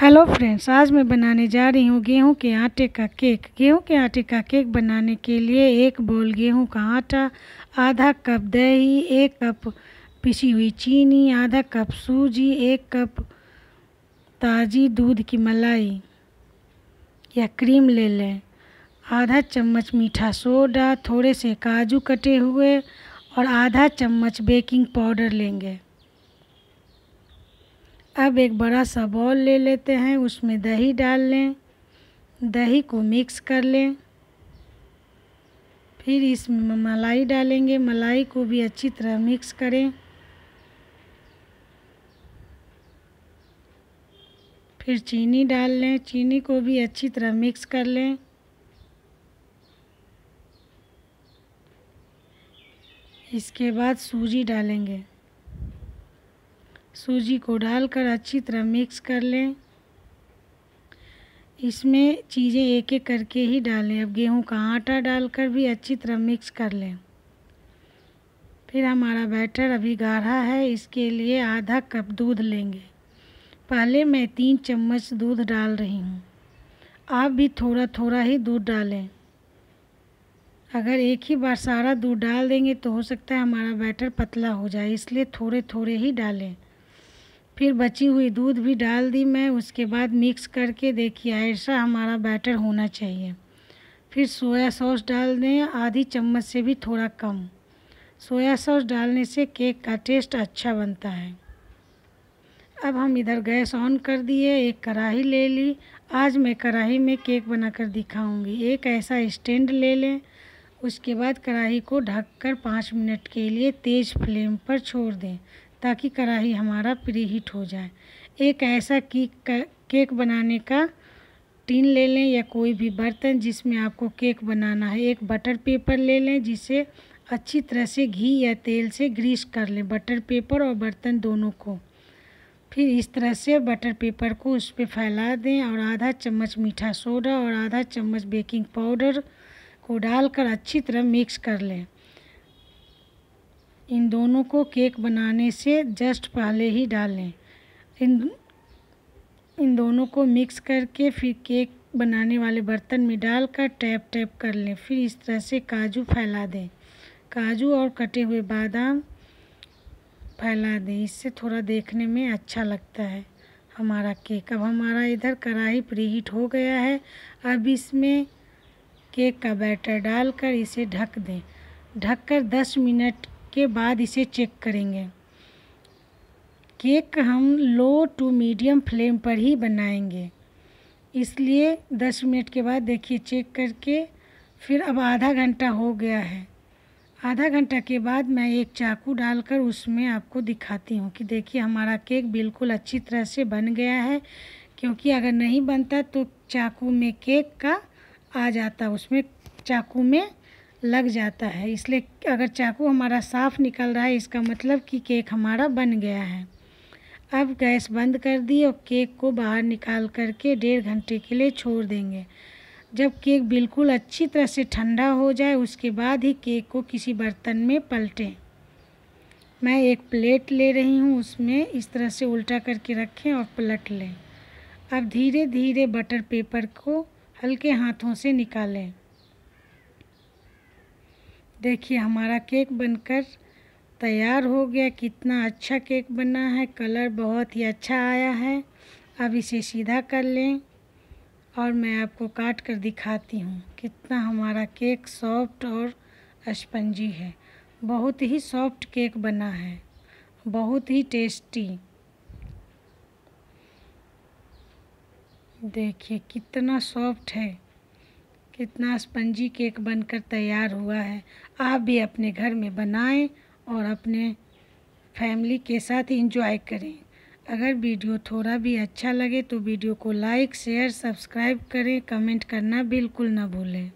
hello friends आज मैं बनाने जा रही हूँ गेहूँ के आटे का केक गेहूँ के आटे का केक बनाने के लिए एक बोल गेहूँ का आटा आधा कप दही एक कप पिसी हुई चीनी आधा कप सूजी एक कप ताज़ी दूध की मलाई या क्रीम ले लें आधा चम्मच मीठा सोडा थोड़े से काजू कटे हुए और आधा चम्मच बेकिंग पाउडर लेंगे अब एक बड़ा सा बॉल ले लेते हैं उसमें दही डाल लें दही को मिक्स कर लें फिर इसमें मलाई डालेंगे मलाई को भी अच्छी तरह मिक्स करें फिर चीनी डाल लें चीनी को भी अच्छी तरह मिक्स कर लें इसके बाद सूजी डालेंगे सूजी को डालकर अच्छी तरह मिक्स कर लें इसमें चीज़ें एक एक करके ही डालें अब गेहूं का आटा डालकर भी अच्छी तरह मिक्स कर लें फिर हमारा बैटर अभी गाढ़ा है इसके लिए आधा कप दूध लेंगे पहले मैं तीन चम्मच दूध डाल रही हूँ आप भी थोड़ा थोड़ा ही दूध डालें अगर एक ही बार सारा दूध डाल देंगे तो हो सकता है हमारा बैटर पतला हो जाए इसलिए थोड़े थोड़े ही डालें फिर बची हुई दूध भी डाल दी मैं उसके बाद मिक्स करके देखिए ऐसा हमारा बैटर होना चाहिए फिर सोया सॉस डाल दें आधी चम्मच से भी थोड़ा कम सोया सॉस डालने से केक का टेस्ट अच्छा बनता है अब हम इधर गैस ऑन कर दिए एक कढ़ाई ले ली आज मैं कढ़ाई में केक बनाकर दिखाऊंगी एक ऐसा स्टैंड ले लें उसके बाद कढ़ाई को ढककर पाँच मिनट के लिए तेज़ फ्लेम पर छोड़ दें ताकि कढ़ाई हमारा प्री हीट हो जाए एक ऐसा की केक बनाने का टिन ले लें या कोई भी बर्तन जिसमें आपको केक बनाना है एक बटर पेपर ले लें जिसे अच्छी तरह से घी या तेल से ग्रीस कर लें बटर पेपर और बर्तन दोनों को फिर इस तरह से बटर पेपर को उस पर फैला दें और आधा चम्मच मीठा सोडा और आधा चम्मच बेकिंग पाउडर को डालकर अच्छी तरह मिक्स कर लें इन दोनों को केक बनाने से जस्ट पहले ही डालें इन इन दोनों को मिक्स करके फिर केक बनाने वाले बर्तन में डालकर टैप टैप कर लें फिर इस तरह से काजू फैला दें काजू और कटे हुए बादाम फैला दें इससे थोड़ा देखने में अच्छा लगता है हमारा केक अब हमारा इधर कढ़ाई प्रीहीट हो गया है अब इसमें केक का बैटर डालकर इसे ढक दें ढककर 10 मिनट के बाद इसे चेक करेंगे केक हम लो टू मीडियम फ्लेम पर ही बनाएंगे इसलिए दस मिनट के बाद देखिए चेक करके फिर अब आधा घंटा हो गया है आधा घंटा के बाद मैं एक चाकू डालकर उसमें आपको दिखाती हूँ कि देखिए हमारा केक बिल्कुल अच्छी तरह से बन गया है क्योंकि अगर नहीं बनता तो चाकू में केक का आ जाता उसमें चाकू में लग जाता है इसलिए अगर चाकू हमारा साफ निकल रहा है इसका मतलब कि केक हमारा बन गया है अब गैस बंद कर दिए और केक को बाहर निकाल करके डेढ़ घंटे के लिए छोड़ देंगे जब केक बिल्कुल अच्छी तरह से ठंडा हो जाए उसके बाद ही केक को किसी बर्तन में पलटें मैं एक प्लेट ले रही हूँ उसमें इस तरह से उल्टा करके रखें और पलट लें अब धीरे धीरे बटर पेपर को हल्के हाथों से निकालें देखिए हमारा केक बनकर तैयार हो गया कितना अच्छा केक बना है कलर बहुत ही अच्छा आया है अब इसे सीधा कर लें और मैं आपको काट कर दिखाती हूँ कितना हमारा केक सॉफ्ट और स्पंजी है बहुत ही सॉफ्ट केक बना है बहुत ही टेस्टी देखिए कितना सॉफ्ट है इतना स्पंजी केक बनकर तैयार हुआ है आप भी अपने घर में बनाएं और अपने फैमिली के साथ इंजॉय करें अगर वीडियो थोड़ा भी अच्छा लगे तो वीडियो को लाइक शेयर सब्सक्राइब करें कमेंट करना बिल्कुल ना भूलें